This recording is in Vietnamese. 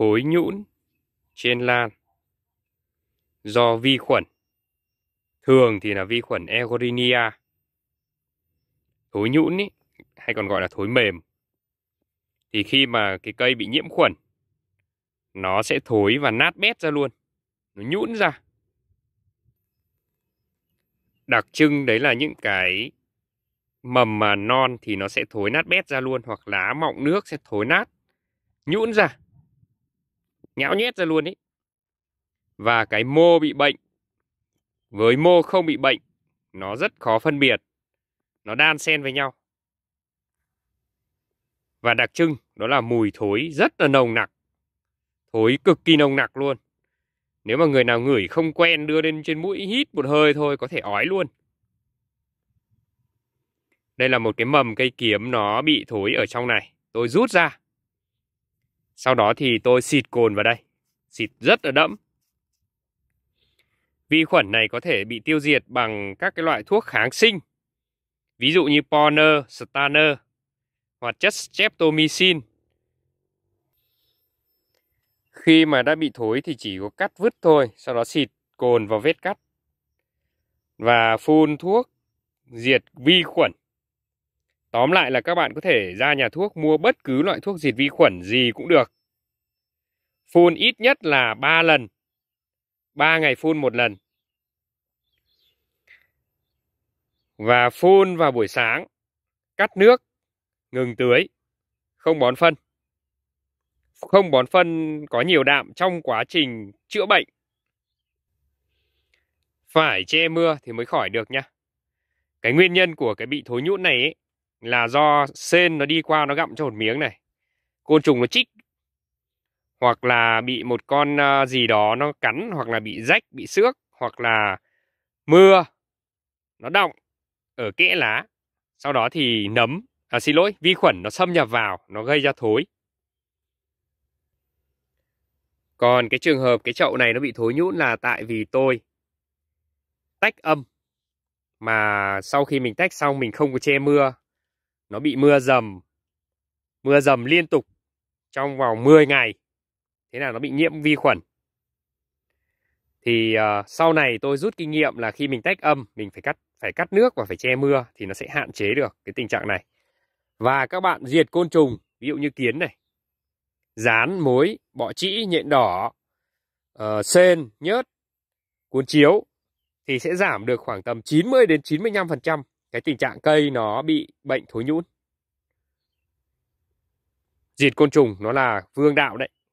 khối nhũn trên lan do vi khuẩn. Thường thì là vi khuẩn Eugerinia. Thối nhũn ý, hay còn gọi là thối mềm. Thì khi mà cái cây bị nhiễm khuẩn, nó sẽ thối và nát bét ra luôn. Nó nhũn ra. Đặc trưng đấy là những cái mầm mà non thì nó sẽ thối nát bét ra luôn hoặc lá mọng nước sẽ thối nát nhũn ra nhão nhét ra luôn ấy và cái mô bị bệnh với mô không bị bệnh nó rất khó phân biệt nó đan xen với nhau và đặc trưng đó là mùi thối rất là nồng nặc thối cực kỳ nồng nặc luôn nếu mà người nào ngửi không quen đưa lên trên mũi hít một hơi thôi có thể ói luôn đây là một cái mầm cây kiếm nó bị thối ở trong này tôi rút ra sau đó thì tôi xịt cồn vào đây. Xịt rất là đẫm. Vi khuẩn này có thể bị tiêu diệt bằng các cái loại thuốc kháng sinh. Ví dụ như Porner, Staner, hoặc chất streptomycin. Khi mà đã bị thối thì chỉ có cắt vứt thôi, sau đó xịt cồn vào vết cắt. Và phun thuốc diệt vi khuẩn. Tóm lại là các bạn có thể ra nhà thuốc mua bất cứ loại thuốc diệt vi khuẩn gì cũng được. Phun ít nhất là 3 lần. 3 ngày phun một lần. Và phun vào buổi sáng, cắt nước, ngừng tưới, không bón phân. Không bón phân có nhiều đạm trong quá trình chữa bệnh. Phải che mưa thì mới khỏi được nha. Cái nguyên nhân của cái bị thối nhũn này ấy, là do sên nó đi qua nó gặm cho một miếng này. Côn trùng nó chích hoặc là bị một con ờ, gì đó nó cắn hoặc là bị rách bị xước hoặc là mưa nó động ở kẽ lá sau đó thì nấm à xin lỗi vi khuẩn nó xâm nhập vào nó gây ra thối còn cái trường hợp cái chậu này nó bị thối nhũn là tại vì tôi tách âm mà sau khi mình tách xong mình không có che mưa nó bị mưa dầm mưa dầm liên tục trong vòng 10 ngày thế nào nó bị nhiễm vi khuẩn thì uh, sau này tôi rút kinh nghiệm là khi mình tách âm mình phải cắt phải cắt nước và phải che mưa thì nó sẽ hạn chế được cái tình trạng này và các bạn diệt côn trùng ví dụ như kiến này dán mối bọ trĩ nhện đỏ uh, ờ, sên nhớt cuốn chiếu thì sẽ giảm được khoảng tầm 90 đến 95% cái tình trạng cây nó bị bệnh thối nhũn. Diệt côn trùng nó là vương đạo đấy.